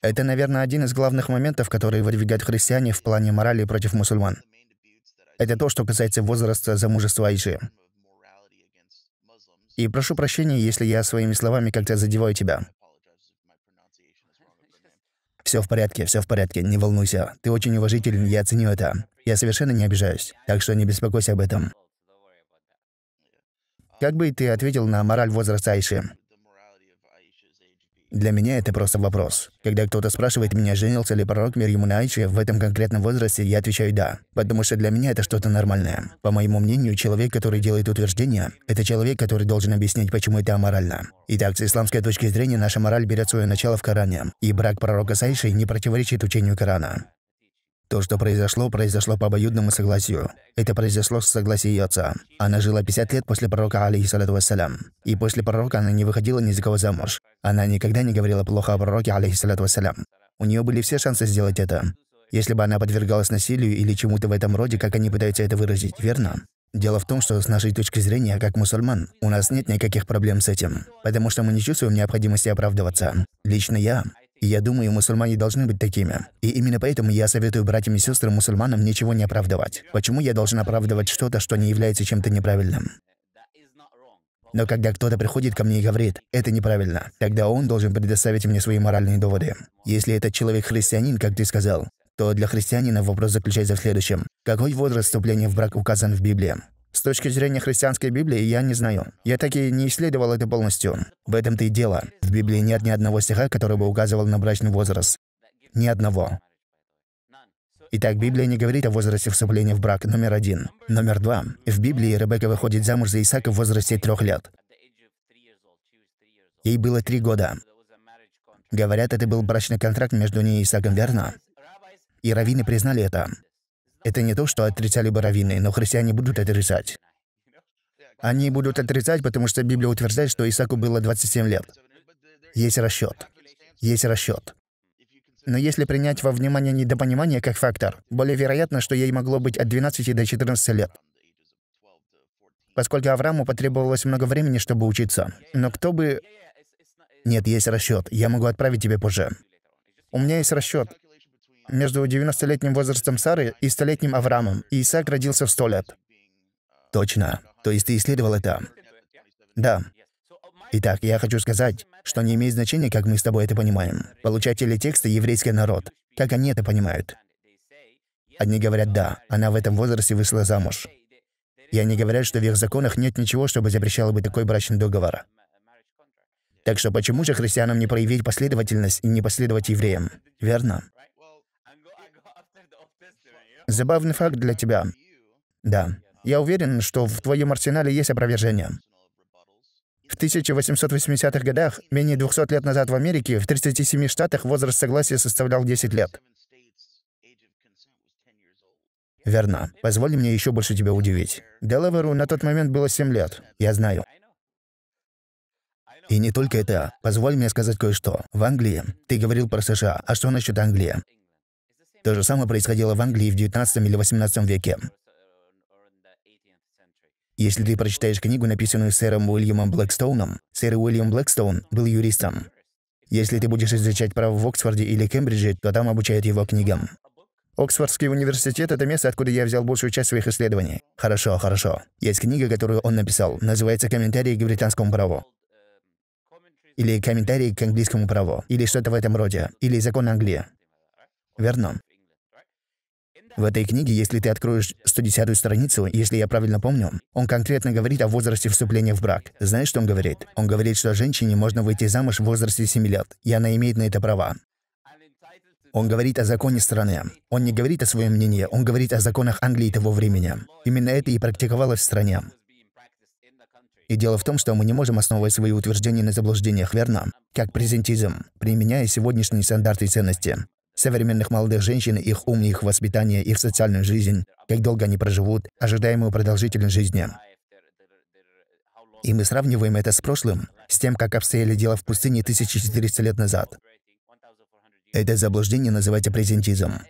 Это, наверное, один из главных моментов, которые выдвигают христиане в плане морали против мусульман. Это то, что касается возраста замужества Айши. И прошу прощения, если я своими словами как-то задеваю тебя. Все в порядке, все в порядке, не волнуйся. Ты очень уважителен, я ценю это. Я совершенно не обижаюсь, так что не беспокойся об этом. Как бы ты ответил на мораль возраста Айши? Для меня это просто вопрос. Когда кто-то спрашивает меня, женился ли пророк мир ему на Айче в этом конкретном возрасте, я отвечаю «да», потому что для меня это что-то нормальное. По моему мнению, человек, который делает утверждение, это человек, который должен объяснить, почему это аморально. Итак, с исламской точки зрения, наша мораль берет свое начало в Коране, и брак пророка Сайши не противоречит учению Корана. То, что произошло, произошло по обоюдному согласию. Это произошло с согласия ее отца. Она жила 50 лет после пророка, Али алейхиссалату вассалям. И после пророка она не выходила ни за кого замуж. Она никогда не говорила плохо о пророке, Али алейхиссалату вассалям. У нее были все шансы сделать это. Если бы она подвергалась насилию или чему-то в этом роде, как они пытаются это выразить, верно? Дело в том, что с нашей точки зрения, как мусульман, у нас нет никаких проблем с этим, потому что мы не чувствуем необходимости оправдываться. Лично я я думаю, мусульмане должны быть такими. И именно поэтому я советую братьям и сестрам мусульманам ничего не оправдывать. Почему я должен оправдывать что-то, что не является чем-то неправильным? Но когда кто-то приходит ко мне и говорит, это неправильно, тогда он должен предоставить мне свои моральные доводы. Если этот человек христианин, как ты сказал, то для христианина вопрос заключается в следующем. Какой возраст вступления в брак указан в Библии? С точки зрения христианской Библии я не знаю. Я так и не исследовал это полностью. В этом-то и дело. В Библии нет ни одного стиха, который бы указывал на брачный возраст. Ни одного. Итак, Библия не говорит о возрасте вступления в брак, номер один. Номер два. В Библии Ребекка выходит замуж за Исаака в возрасте трех лет. Ей было три года. Говорят, это был брачный контракт между ней и Исааком, верно? И раввины признали это. Это не то, что отрицали бы раввины, но христиане будут отрицать. Они будут отрицать, потому что Библия утверждает, что Исаку было 27 лет. Есть расчет. Есть расчет. Но если принять во внимание недопонимание как фактор, более вероятно, что ей могло быть от 12 до 14 лет. Поскольку Аврааму потребовалось много времени, чтобы учиться. Но кто бы... Нет, есть расчет. Я могу отправить тебе позже. У меня есть расчет между 90-летним возрастом Сары и столетним Авраамом, и Исаак родился в 100 лет. Точно. То есть ты исследовал это? Да. Итак, я хочу сказать, что не имеет значения, как мы с тобой это понимаем. Получатели текста — еврейский народ. Как они это понимают? Одни говорят «да», она в этом возрасте вышла замуж. И они говорят, что в их законах нет ничего, чтобы запрещало бы такой брачный договор. Так что почему же христианам не проявить последовательность и не последовать евреям? Верно? Забавный факт для тебя. Да. Я уверен, что в твоем арсенале есть опровержение. В 1880-х годах, менее 200 лет назад в Америке, в 37 штатах возраст согласия составлял 10 лет. Верно. Позволь мне еще больше тебя удивить. Делаверу на тот момент было 7 лет. Я знаю. И не только это. Позволь мне сказать кое-что. В Англии. Ты говорил про США. А что насчет Англии? То же самое происходило в Англии в 19 или 18 веке. Если ты прочитаешь книгу, написанную сэром Уильямом Блэкстоуном, сэр Уильям Блэкстоун был юристом. Если ты будешь изучать право в Оксфорде или Кембридже, то там обучают его книгам. Оксфордский университет — это место, откуда я взял большую часть своих исследований. Хорошо, хорошо. Есть книга, которую он написал. Называется «Комментарии к британскому праву» или комментарии к английскому праву, или что-то в этом роде, или закон Англии. Верно. В этой книге, если ты откроешь 110-ю страницу, если я правильно помню, он конкретно говорит о возрасте вступления в брак. Знаешь, что он говорит? Он говорит, что женщине можно выйти замуж в возрасте 7 лет, и она имеет на это права. Он говорит о законе страны. Он не говорит о своем мнении, он говорит о законах Англии того времени. Именно это и практиковалось в стране. И дело в том, что мы не можем основывать свои утверждения на заблуждениях, верно? Как презентизм, применяя сегодняшние стандарты и ценности современных молодых женщин, их ум, их воспитание, их социальную жизнь, как долго они проживут, ожидаемую продолжительность жизни. И мы сравниваем это с прошлым, с тем, как обстояли дела в пустыне 1400 лет назад. Это заблуждение называется презентизмом.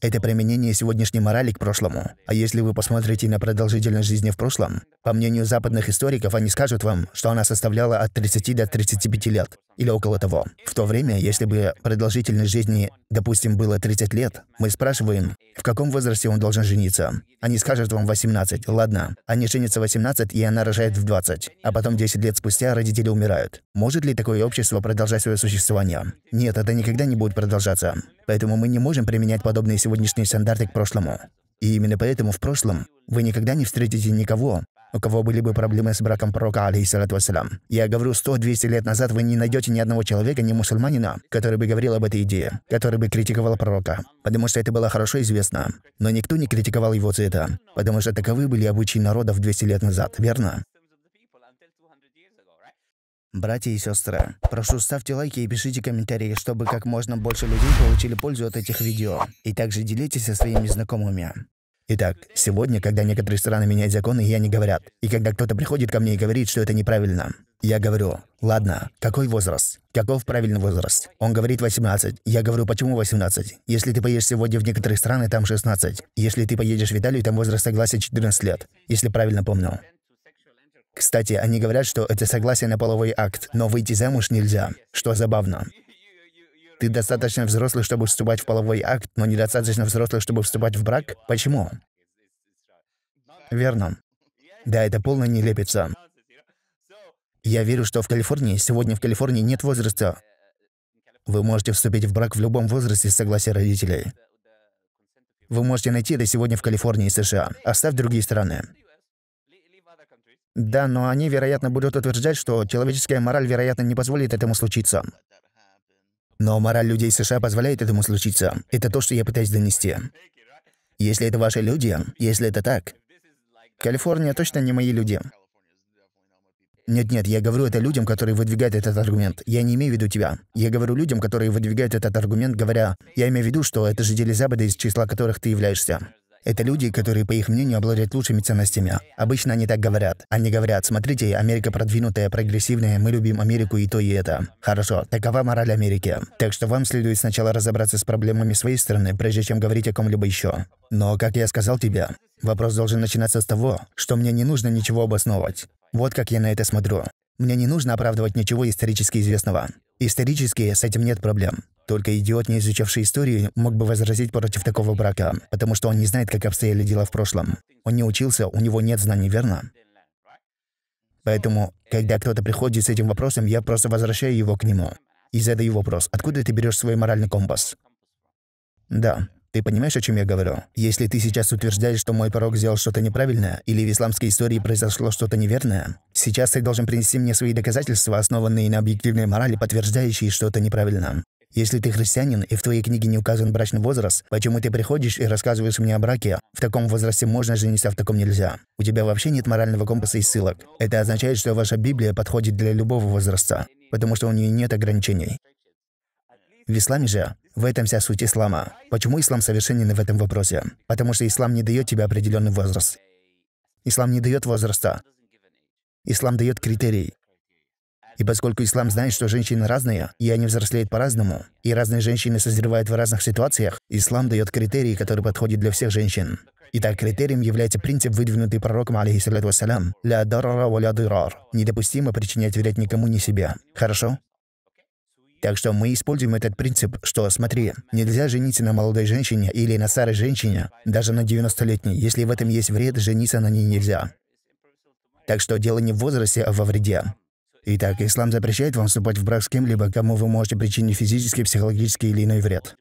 Это применение сегодняшней морали к прошлому. А если вы посмотрите на продолжительность жизни в прошлом, по мнению западных историков, они скажут вам, что она составляла от 30 до 35 лет, или около того. В то время, если бы продолжительность жизни, допустим, было 30 лет, мы спрашиваем, в каком возрасте он должен жениться. Они скажут вам 18, ладно. Они женятся 18, и она рожает в 20. А потом 10 лет спустя родители умирают. Может ли такое общество продолжать свое существование? Нет, это никогда не будет продолжаться. Поэтому мы не можем применять подобные сегодняшние стандарты к прошлому. И именно поэтому в прошлом вы никогда не встретите никого, у кого были бы проблемы с браком пророка, алейхиссалату вассалам. Я говорю, 100-200 лет назад вы не найдете ни одного человека, ни мусульманина, который бы говорил об этой идее, который бы критиковал пророка, потому что это было хорошо известно. Но никто не критиковал его за это, потому что таковы были обычаи народов 200 лет назад, верно? Братья и сестры, прошу ставьте лайки и пишите комментарии, чтобы как можно больше людей получили пользу от этих видео. И также делитесь со своими знакомыми. Итак, сегодня, когда некоторые страны меняют законы, я не говорят. И когда кто-то приходит ко мне и говорит, что это неправильно, я говорю, ладно, какой возраст? Каков правильный возраст? Он говорит 18. Я говорю, почему 18? Если ты поедешь сегодня в некоторые страны, там 16. Если ты поедешь в Италию, там возраст согласия 14 лет, если правильно помню. Кстати, они говорят, что это согласие на половой акт, но выйти замуж нельзя, что забавно. Ты достаточно взрослый, чтобы вступать в половой акт, но недостаточно взрослый, чтобы вступать в брак? Почему? Верно. Да, это не лепится. Я верю, что в Калифорнии, сегодня в Калифорнии нет возраста. Вы можете вступить в брак в любом возрасте с согласия родителей. Вы можете найти это сегодня в Калифорнии и США. Оставь другие страны. Да, но они, вероятно, будут утверждать, что человеческая мораль, вероятно, не позволит этому случиться. Но мораль людей США позволяет этому случиться. Это то, что я пытаюсь донести. Если это ваши люди, если это так, Калифорния точно не мои люди. Нет-нет, я говорю это людям, которые выдвигают этот аргумент. Я не имею в виду тебя. Я говорю людям, которые выдвигают этот аргумент, говоря, я имею в виду, что это жители Запада, из числа которых ты являешься. Это люди, которые, по их мнению, обладают лучшими ценностями. Обычно они так говорят. Они говорят, смотрите, Америка продвинутая, прогрессивная, мы любим Америку и то, и это. Хорошо, такова мораль Америки. Так что вам следует сначала разобраться с проблемами своей страны, прежде чем говорить о ком-либо еще. Но, как я сказал тебе, вопрос должен начинаться с того, что мне не нужно ничего обосновывать. Вот как я на это смотрю. Мне не нужно оправдывать ничего исторически известного. Исторически с этим нет проблем. Только идиот, не изучавший историю, мог бы возразить против такого брака, потому что он не знает, как обстояли дела в прошлом. Он не учился, у него нет знаний, верно? Поэтому, когда кто-то приходит с этим вопросом, я просто возвращаю его к нему. И задаю вопрос, откуда ты берешь свой моральный компас? Да, ты понимаешь, о чем я говорю? Если ты сейчас утверждаешь, что мой пророк сделал что-то неправильное, или в исламской истории произошло что-то неверное, сейчас ты должен принести мне свои доказательства, основанные на объективной морали, подтверждающие что-то неправильно. Если ты христианин и в твоей книге не указан брачный возраст, почему ты приходишь и рассказываешь мне о браке? В таком возрасте можно жениться, а в таком нельзя. У тебя вообще нет морального компаса и ссылок. Это означает, что ваша Библия подходит для любого возраста, потому что у нее нет ограничений. В исламе же в этом вся суть ислама. Почему ислам совершенен в этом вопросе? Потому что ислам не дает тебе определенный возраст. Ислам не дает возраста. Ислам дает критерий. И поскольку ислам знает, что женщины разные, и они взрослеют по-разному, и разные женщины созревают в разных ситуациях, ислам дает критерий, который подходит для всех женщин. Итак, критерием является принцип, выдвинутый пророком, алейхиссалату вассалям, «Ля дарара ва ля дырар» – «Недопустимо причинять вред никому, ни себе». Хорошо? Так что мы используем этот принцип, что, смотри, нельзя жениться на молодой женщине или на старой женщине, даже на 90-летней. Если в этом есть вред, жениться на ней нельзя. Так что дело не в возрасте, а во вреде. Итак, ислам запрещает вам вступать в брак с кем-либо, кому вы можете причинить физический, психологический или иной вред.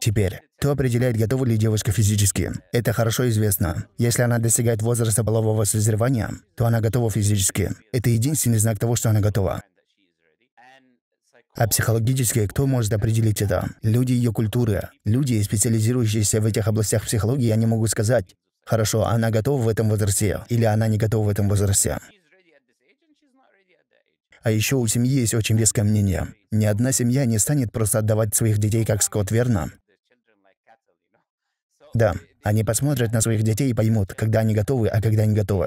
Теперь, кто определяет, готова ли девушка физически? Это хорошо известно. Если она достигает возраста полового созревания, то она готова физически. Это единственный знак того, что она готова. А психологически кто может определить это? Люди ее культуры. Люди, специализирующиеся в этих областях психологии, они могут сказать, хорошо, она готова в этом возрасте, или она не готова в этом возрасте. А еще у семьи есть очень веское мнение. Ни одна семья не станет просто отдавать своих детей как скот, верно? Да, они посмотрят на своих детей и поймут, когда они готовы, а когда не готовы.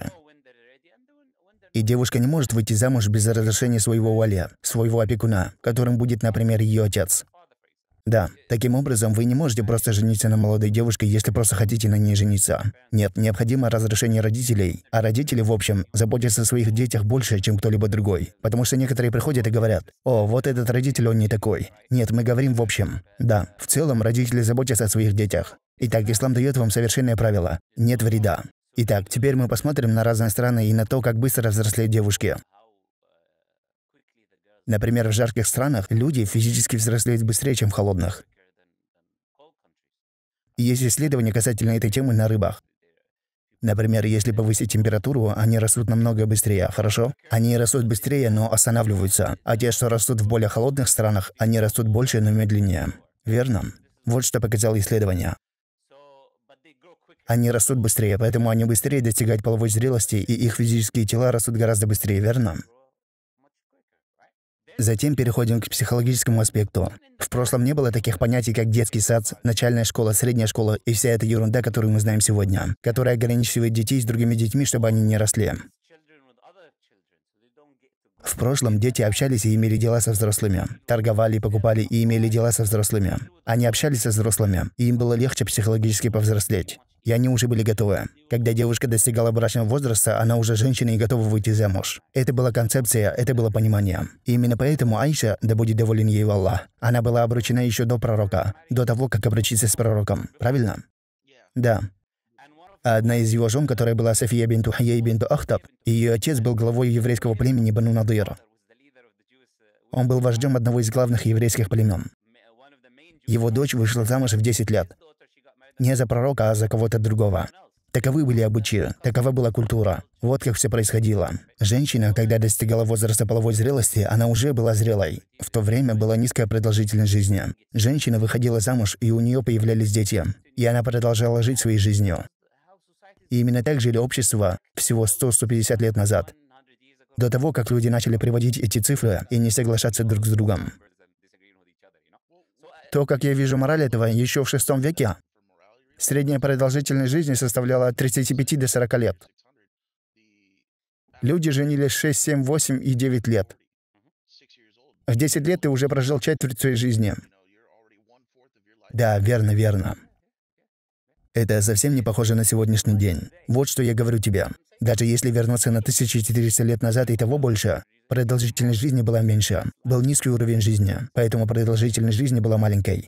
И девушка не может выйти замуж без разрешения своего валя, своего опекуна, которым будет, например, ее отец. Да, таким образом вы не можете просто жениться на молодой девушке, если просто хотите на ней жениться. Нет, необходимо разрешение родителей. А родители, в общем, заботятся о своих детях больше, чем кто-либо другой. Потому что некоторые приходят и говорят, «О, вот этот родитель, он не такой». Нет, мы говорим в общем. Да, в целом родители заботятся о своих детях. Итак, ислам дает вам совершенное правило. Нет вреда. Итак, теперь мы посмотрим на разные страны и на то, как быстро взрослеют девушки. Например, в жарких странах люди физически взрослеют быстрее, чем в холодных. Есть исследования касательно этой темы на рыбах. Например, если повысить температуру, они растут намного быстрее, хорошо? Они растут быстрее, но останавливаются. А те, что растут в более холодных странах, они растут больше, но медленнее. Верно? Вот что показало исследование. Они растут быстрее, поэтому они быстрее достигают половой зрелости, и их физические тела растут гораздо быстрее, верно? Затем переходим к психологическому аспекту. В прошлом не было таких понятий, как детский сад, начальная школа, средняя школа и вся эта ерунда, которую мы знаем сегодня, которая ограничивает детей с другими детьми, чтобы они не росли. В прошлом дети общались и имели дела со взрослыми. Торговали, покупали и имели дела со взрослыми. Они общались со взрослыми, и им было легче психологически повзрослеть и они уже были готовы. Когда девушка достигала брачного возраста, она уже женщина и готова выйти замуж. Это была концепция, это было понимание. И именно поэтому Айша, да будет доволен ей Аллах, она была обручена еще до пророка, до того, как обручиться с пророком. Правильно? Да. А одна из его жен, которая была София бинту Хаяй бинту Ахтаб, ее отец был главой еврейского племени Бану Надыр. Он был вождем одного из главных еврейских племен. Его дочь вышла замуж в 10 лет. Не за пророка, а за кого-то другого. Таковы были обычаи, такова была культура. Вот как все происходило. Женщина, когда достигала возраста половой зрелости, она уже была зрелой. В то время была низкая продолжительность жизни. Женщина выходила замуж, и у нее появлялись дети. И она продолжала жить своей жизнью. И именно так жили общество всего 100-150 лет назад. До того, как люди начали приводить эти цифры и не соглашаться друг с другом. То, как я вижу мораль этого, еще в шестом веке Средняя продолжительность жизни составляла от 35 до 40 лет. Люди женились 6, 7, 8 и 9 лет. В 10 лет ты уже прожил четверть своей жизни. Да, верно, верно. Это совсем не похоже на сегодняшний день. Вот что я говорю тебе. Даже если вернуться на 1400 лет назад и того больше, продолжительность жизни была меньше. Был низкий уровень жизни, поэтому продолжительность жизни была маленькой.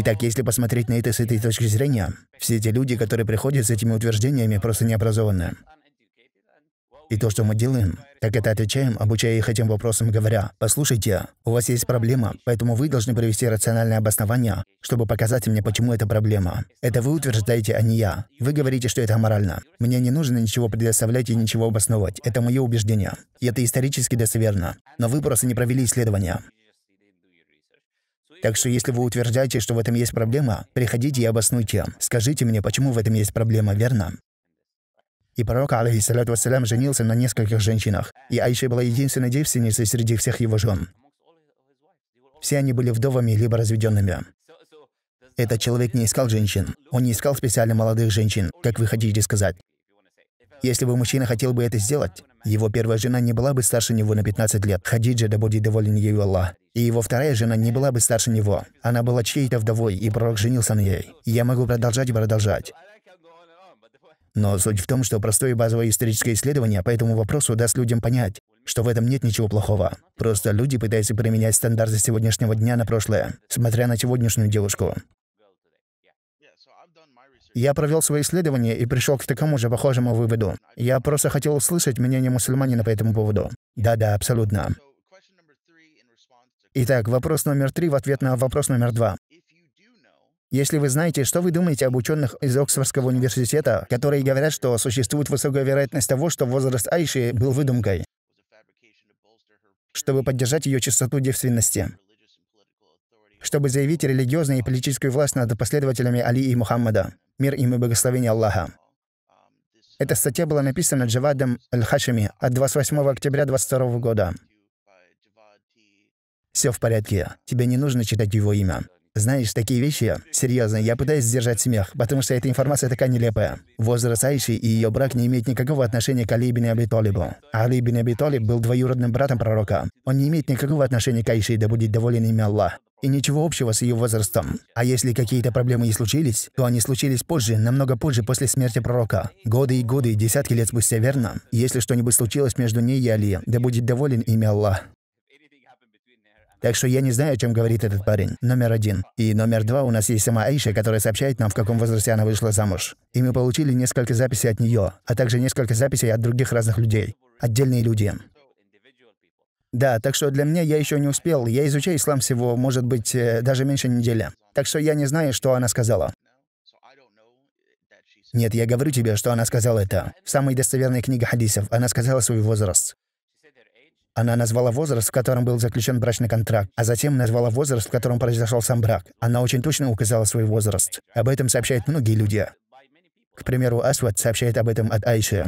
Итак, если посмотреть на это с этой точки зрения, все эти люди, которые приходят с этими утверждениями, просто необразованные. И то, что мы делаем, так это отвечаем, обучая их этим вопросам, говоря, «Послушайте, у вас есть проблема, поэтому вы должны привести рациональное обоснование, чтобы показать мне, почему это проблема. Это вы утверждаете, а не я. Вы говорите, что это аморально. Мне не нужно ничего предоставлять и ничего обосновывать. Это мое убеждение. И это исторически достоверно. Но вы просто не провели исследования. Так что если вы утверждаете, что в этом есть проблема, приходите и обоснуйте. Скажите мне, почему в этом есть проблема, верно? И пророк, алейхиссалату вассалям, женился на нескольких женщинах, и Айша была единственной девственницей среди всех его жен. Все они были вдовами либо разведенными. Этот человек не искал женщин. Он не искал специально молодых женщин, как вы хотите сказать. Если бы мужчина хотел бы это сделать, его первая жена не была бы старше него на 15 лет. Хадиджа, да будет доволен ею Аллах. И его вторая жена не была бы старше него. Она была чьей-то вдовой, и пророк женился на ей. Я могу продолжать и продолжать. Но суть в том, что простое базовое историческое исследование по этому вопросу даст людям понять, что в этом нет ничего плохого. Просто люди пытаются применять стандарты сегодняшнего дня на прошлое, смотря на сегодняшнюю девушку. Я провел свои исследования и пришел к такому же похожему выводу. Я просто хотел услышать мнение мусульманина по этому поводу. Да-да, абсолютно. Итак, вопрос номер три в ответ на вопрос номер два. Если вы знаете, что вы думаете об ученых из Оксфордского университета, которые говорят, что существует высокая вероятность того, что возраст Айши был выдумкой, чтобы поддержать ее чистоту девственности, чтобы заявить религиозную и политическую власть над последователями Али и Мухаммада мир им и благословение Аллаха. Эта статья была написана Джавадом Аль-Хашими от 28 октября 22 года. Все в порядке. Тебе не нужно читать его имя. Знаешь, такие вещи, серьезно, я пытаюсь сдержать смех, потому что эта информация такая нелепая. Возраст Айши и ее брак не имеет никакого отношения к Али бин Аби Толибу. Али бин был двоюродным братом пророка. Он не имеет никакого отношения к Айше, да будет доволен ими Аллах и ничего общего с ее возрастом. А если какие-то проблемы и случились, то они случились позже, намного позже после смерти пророка. Годы и годы, десятки лет спустя, верно? Если что-нибудь случилось между ней и Али, да будет доволен имя Аллах. Так что я не знаю, о чем говорит этот парень. Номер один. И номер два у нас есть сама Айша, которая сообщает нам, в каком возрасте она вышла замуж. И мы получили несколько записей от нее, а также несколько записей от других разных людей. Отдельные люди. Да, так что для меня я еще не успел. Я изучаю ислам всего, может быть, э, даже меньше недели. Так что я не знаю, что она сказала. Нет, я говорю тебе, что она сказала это. В самой достоверной книге хадисов она сказала свой возраст. Она назвала возраст, в котором был заключен брачный контракт, а затем назвала возраст, в котором произошел сам брак. Она очень точно указала свой возраст. Об этом сообщают многие люди. К примеру, Асват сообщает об этом от Айши.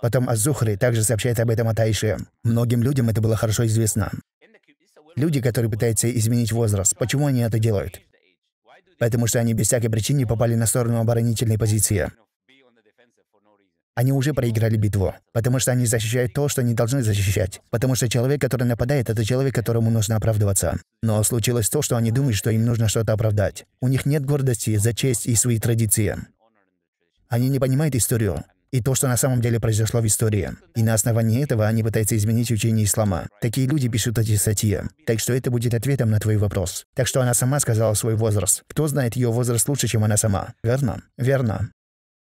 Потом Азухри также сообщает об этом Атайше. Многим людям это было хорошо известно. Люди, которые пытаются изменить возраст, почему они это делают? Потому что они без всякой причины попали на сторону оборонительной позиции. Они уже проиграли битву, потому что они защищают то, что не должны защищать. Потому что человек, который нападает, это человек, которому нужно оправдываться. Но случилось то, что они думают, что им нужно что-то оправдать. У них нет гордости за честь и свои традиции. Они не понимают историю и то, что на самом деле произошло в истории. И на основании этого они пытаются изменить учение ислама. Такие люди пишут эти статьи. Так что это будет ответом на твой вопрос. Так что она сама сказала свой возраст. Кто знает ее возраст лучше, чем она сама? Верно? Верно.